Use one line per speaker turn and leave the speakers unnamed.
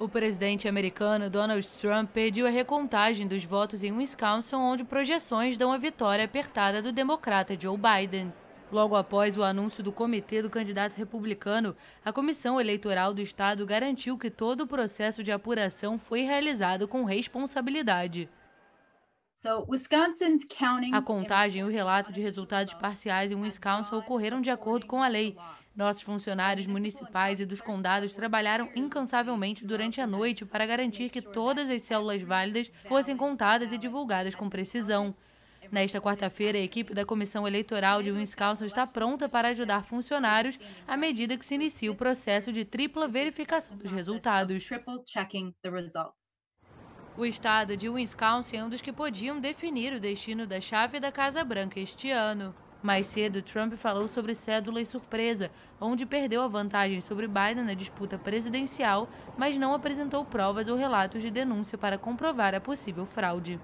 O presidente americano Donald Trump pediu a recontagem dos votos em Wisconsin, onde projeções dão a vitória apertada do democrata Joe Biden. Logo após o anúncio do comitê do candidato republicano, a Comissão Eleitoral do Estado garantiu que todo o processo de apuração foi realizado com responsabilidade. A contagem e o relato de resultados parciais em Wisconsin ocorreram de acordo com a lei. Nossos funcionários municipais e dos condados trabalharam incansavelmente durante a noite para garantir que todas as células válidas fossem contadas é e divulgadas com precisão. É Nesta quarta-feira, a equipe é da Comissão Eleitoral de Wisconsin está pronta para ajudar funcionários então à medida que se inicia o processo de tripla verificação dos resultados. O estado de Wisconsin é um dos que podiam definir o destino da chave da Casa Branca este ano. Mais cedo, Trump falou sobre cédula e surpresa, onde perdeu a vantagem sobre Biden na disputa presidencial, mas não apresentou provas ou relatos de denúncia para comprovar a possível fraude.